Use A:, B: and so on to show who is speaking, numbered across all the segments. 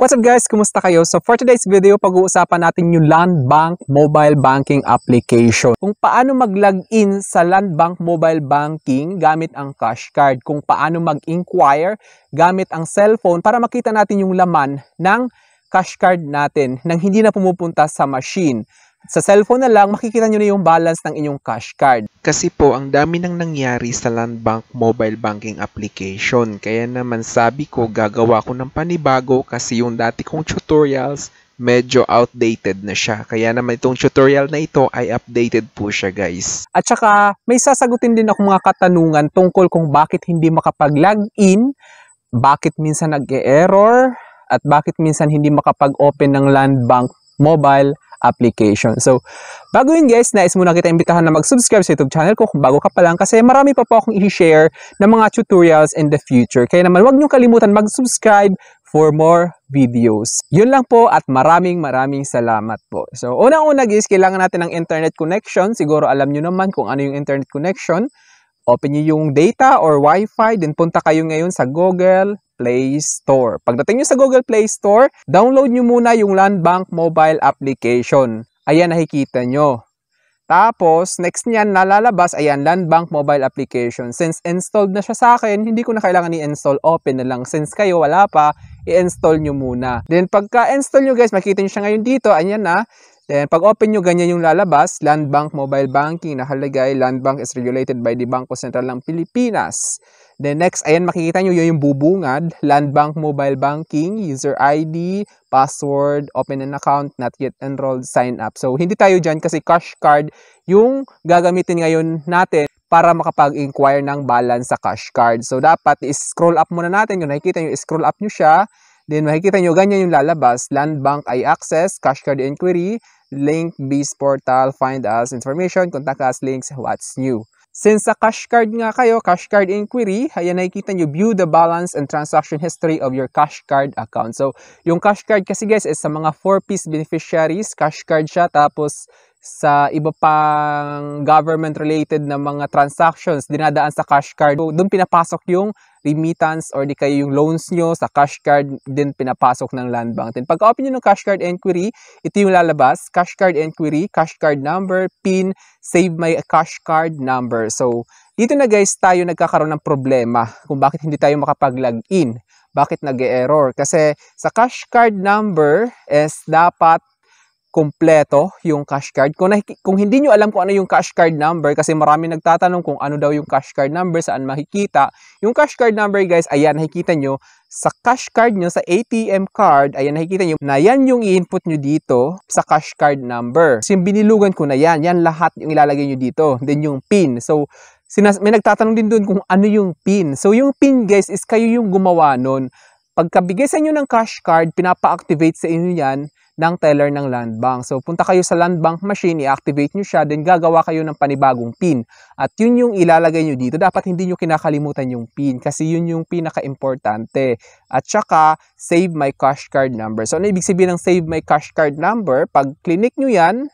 A: What's up guys? Kumusta kayo? So for today's video, pag-uusapan natin yung Land Bank Mobile Banking Application. Kung paano mag-login sa Land Bank Mobile Banking gamit ang cash card. Kung paano mag-inquire gamit ang cellphone para makita natin yung laman ng cash card natin nang hindi na pumupunta sa machine. Sa cellphone na lang, makikita nyo na yung balance ng inyong cash card. Kasi po, ang dami nang nangyari sa Land Bank mobile banking application. Kaya naman sabi ko, gagawa ko ng panibago kasi yung dati kong tutorials, medyo outdated na siya. Kaya naman itong tutorial na ito ay updated po siya guys. At saka may sasagutin din ako mga katanungan tungkol kung bakit hindi makapag-login, bakit minsan nag-e-error, at bakit minsan hindi makapag-open ng land bank mobile application. So, bago yun guys, nais muna kita imbitahan na mag-subscribe sa YouTube channel ko kung bago ka pa lang kasi marami pa po akong i-share ng mga tutorials in the future. Kaya naman huwag niyong kalimutan mag-subscribe for more videos. Yun lang po at maraming maraming salamat po. So, unang-una guys, kailangan natin ng internet connection. Siguro alam nyo naman kung ano yung internet connection. Open nyo yung data or wifi, then punta kayo ngayon sa Google Play Store. Pagdating nyo sa Google Play Store, download nyo muna yung Landbank mobile application. Ayan, nakikita nyo. Tapos, next niyan, nalalabas, ayan, Landbank Mobile Application. Since installed na siya sa akin, hindi ko na kailangan i-install. Open na lang. Since kayo, wala pa, i-install nyo muna. Then, pagka-install nyo guys, makikita nyo siya ngayon dito, ayan na. Ah. Then, pag open nyo, ganyan yung lalabas. Land Bank Mobile Banking, nakalagay. Land Bank is regulated by the Banko Sentral ng Pilipinas. Then next, ayan makikita nyo yun yung bubungad. Land Bank Mobile Banking, user ID, password, open an account, not yet enrolled, sign up. So, hindi tayo dyan kasi cash card yung gagamitin ngayon natin para makapag-inquire ng balance sa cash card. So, dapat i-scroll up muna natin. Kung nakikita nyo, scroll up nyo siya. Then makikita nyo, ganyan yung lalabas. Land Bank I Access, Cash Card Inquiry link-based portal, find us information, contact us links, what's new. Since sa cash card nga kayo, cash card inquiry, ayan nakikita nyo, view the balance and transaction history of your cash card account. So, yung cash card kasi guys is sa mga 4-piece beneficiaries, cash card siya, tapos sa iba pang government related na mga transactions dinadaan sa cash card. doon pinapasok yung remittance or di kayo yung loans nyo sa cash card din pinapasok ng land bank. Then pag open nyo ng cash card inquiry, ito yung lalabas, cash card inquiry, cash card number, PIN, save my cash card number. So dito na guys tayo nagkakaroon ng problema kung bakit hindi tayo makapag-login. Bakit nag-error? Kasi sa cash card number is dapat kumpleto yung cash card. Kung, na, kung hindi nyo alam kung ano yung cash card number, kasi marami nagtatanong kung ano daw yung cash card number, saan makikita. Yung cash card number guys, ayan, nakikita nyo, sa cash card nyo, sa ATM card, ayan, nakikita nyo, na yan yung i-input nyo dito sa cash card number. Kasi yung binilugan ko na yan, yan lahat yung ilalagay nyo dito. Then yung PIN. So, sinas may nagtatanong din doon kung ano yung PIN. So, yung PIN guys, is kayo yung gumawa nun. Pagkabigay sa inyo ng cash card, pinapa-activate sa inyo yan, ng teller ng land bank. So punta kayo sa land bank machine, i-activate nyo siya, then gagawa kayo ng panibagong PIN. At yun yung ilalagay nyo dito. Dapat hindi nyo kinakalimutan yung PIN kasi yun yung pinaka-importante. At saka, save my cash card number. So ano ibig sabihin ng save my cash card number? Pag clinic nyo yan,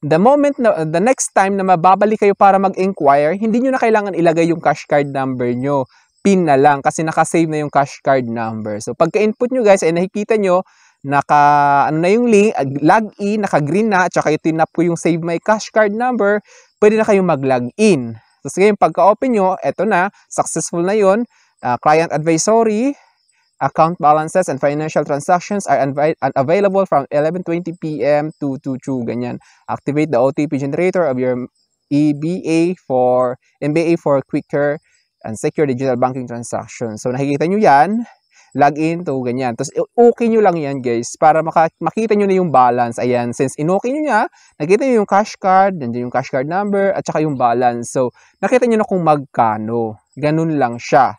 A: the moment na the next time na mababalik kayo para mag-inquire, hindi nyo na kailangan ilagay yung cash card number nyo. PIN na lang kasi nakasave na yung cash card number. So pagka-input nyo guys, ay nakikita nyo, naka ano na yung link, log in, naka green na, at saka yung tinap ko yung save my cash card number, pwede na kayong mag-log in. Tapos so, ngayon pagka-open nyo, eto na, successful na yon uh, ah, client advisory, account balances and financial transactions are available from 11.20 p.m. to 2.2, ganyan. Activate the OTP generator of your EBA for MBA for quicker and secure digital banking transactions. So nakikita nyo yan log in to, ganyan. Tapos, eh, okay nyo lang yan, guys, para maka- makita nyo na yung balance. Ayan, since in-okay nyo na, nakita nyo yung cash card, nandiyan yung cash card number, at saka yung balance. So, nakita nyo na kung magkano. Ganun lang siya.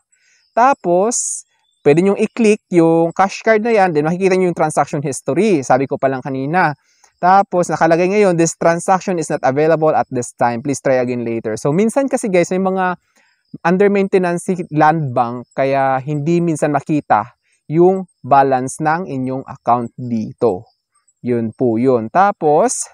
A: Tapos, pwede nyo i-click yung cash card na yan, then makikita nyo yung transaction history. Sabi ko pa lang kanina. Tapos, nakalagay ngayon, this transaction is not available at this time. Please try again later. So, minsan kasi guys, may mga under maintenance si land bank kaya hindi minsan makita yung balance ng inyong account dito. Yun po yun. Tapos,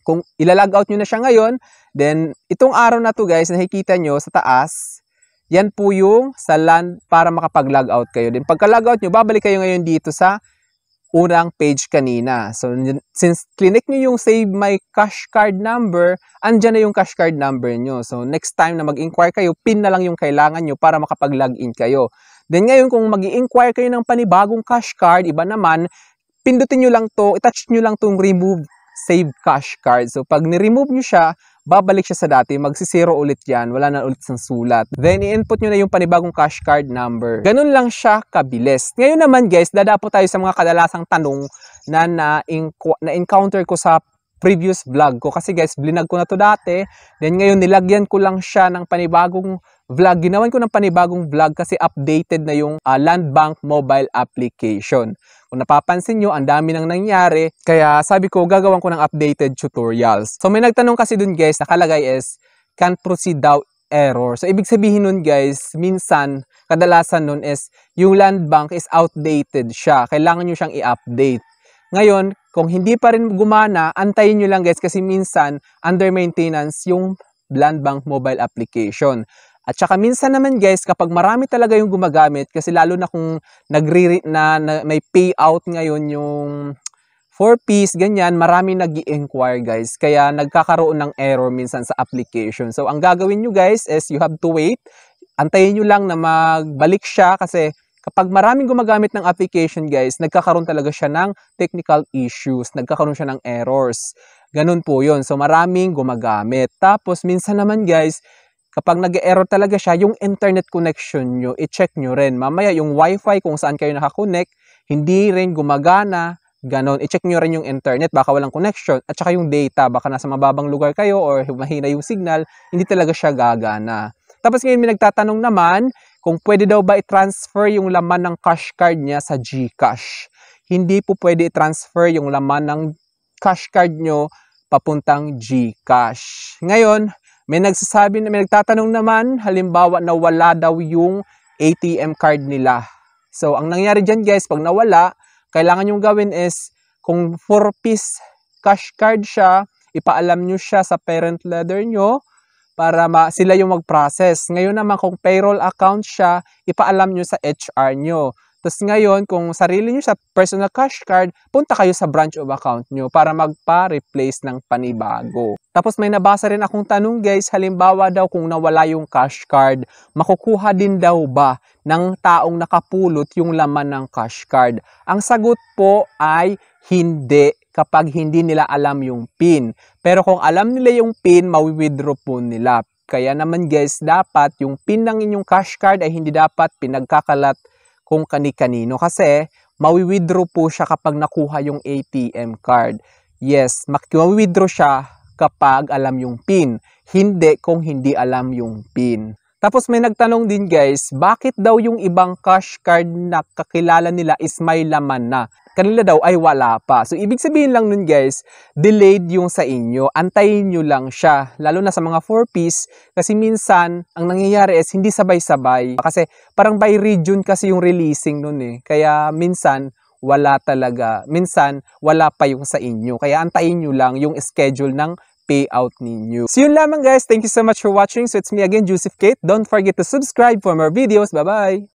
A: kung ilalag out nyo na siya ngayon, then itong araw na to guys, nakikita nyo sa taas, yan po yung sa land para makapag-log out kayo. Then pagka-log out nyo, babalik kayo ngayon dito sa unang page kanina. So, since clinic nyo yung save my cash card number, andyan na yung cash card number nyo. So, next time na mag-inquire kayo, pin na lang yung kailangan nyo para makapag-login kayo. Then ngayon, kung mag inquire kayo ng panibagong cash card, iba naman, pindutin nyo lang to, itouch nyo lang tong remove save cash card. So, pag ni-remove nyo siya, babalik siya sa dati, magsi-zero ulit yan, wala na ulit sang sulat. Then, i-input nyo na yung panibagong cash card number. Ganun lang siya kabilis. Ngayon naman guys, dadapo tayo sa mga kadalasang tanong na na-encounter ko sa previous vlog ko. Kasi guys, blinag ko na to dati. Then ngayon, nilagyan ko lang siya ng panibagong vlog, ginawan ko ng panibagong vlog kasi updated na yung uh, Land Bank mobile application. Kung napapansin nyo, ang dami nang nangyari. Kaya sabi ko, gagawan ko ng updated tutorials. So may nagtanong kasi dun guys, nakalagay is, can proceed daw error. So ibig sabihin nun guys, minsan, kadalasan nun is, yung land bank is outdated siya. Kailangan nyo siyang i-update. Ngayon, kung hindi pa rin gumana, antayin nyo lang guys kasi minsan under maintenance yung land bank mobile application. At saka minsan naman guys, kapag marami talaga yung gumagamit, kasi lalo na kung nagre na, na, may payout ngayon yung 4-piece, ganyan, marami nag inquire guys. Kaya nagkakaroon ng error minsan sa application. So, ang gagawin nyo guys is you have to wait. Antayin nyo lang na magbalik siya kasi kapag maraming gumagamit ng application guys, nagkakaroon talaga siya ng technical issues. Nagkakaroon siya ng errors. Ganun po yon So, maraming gumagamit. Tapos, minsan naman guys, kapag nag-error talaga siya, yung internet connection nyo, i-check nyo rin. Mamaya, yung wifi kung saan kayo nakakonect, hindi rin gumagana, ganon. I-check nyo rin yung internet, baka walang connection. At saka yung data, baka nasa mababang lugar kayo or mahina yung signal, hindi talaga siya gagana. Tapos ngayon may nagtatanong naman kung pwede daw ba i-transfer yung laman ng cash card niya sa GCash. Hindi po pwede i-transfer yung laman ng cash card nyo papuntang GCash. Ngayon, may nagsasabi, may nagtatanong naman, halimbawa na wala daw yung ATM card nila. So, ang nangyari dyan guys, pag nawala, kailangan yung gawin is, kung 4-piece cash card siya, ipaalam nyo siya sa parent letter nyo para ma sila yung mag-process. Ngayon naman, kung payroll account siya, ipaalam nyo sa HR nyo. Tapos ngayon, kung sarili nyo sa personal cash card, punta kayo sa branch of account nyo para magpa-replace ng panibago. Tapos may nabasa rin akong tanong guys, halimbawa daw kung nawala yung cash card, makukuha din daw ba ng taong nakapulot yung laman ng cash card? Ang sagot po ay hindi kapag hindi nila alam yung PIN. Pero kung alam nila yung PIN, mawi-withdraw po nila. Kaya naman guys, dapat yung PIN ng inyong cash card ay hindi dapat pinagkakalat kung kani-kanino kasi mawi-withdraw po siya kapag nakuha yung ATM card. Yes, mawi-withdraw siya kapag alam yung PIN. Hindi kung hindi alam yung PIN. Tapos may nagtanong din guys, bakit daw yung ibang cash card na kakilala nila is may laman na? kanila daw ay wala pa. So, ibig sabihin lang nun guys, delayed yung sa inyo. Antayin nyo lang siya. Lalo na sa mga 4-piece. Kasi minsan, ang nangyayari is hindi sabay-sabay. Kasi parang by region kasi yung releasing nun eh. Kaya minsan, wala talaga. Minsan, wala pa yung sa inyo. Kaya antayin nyo lang yung schedule ng payout ninyo. So yun lamang guys. Thank you so much for watching. So it's me again, Joseph Kate. Don't forget to subscribe for more videos. Bye-bye!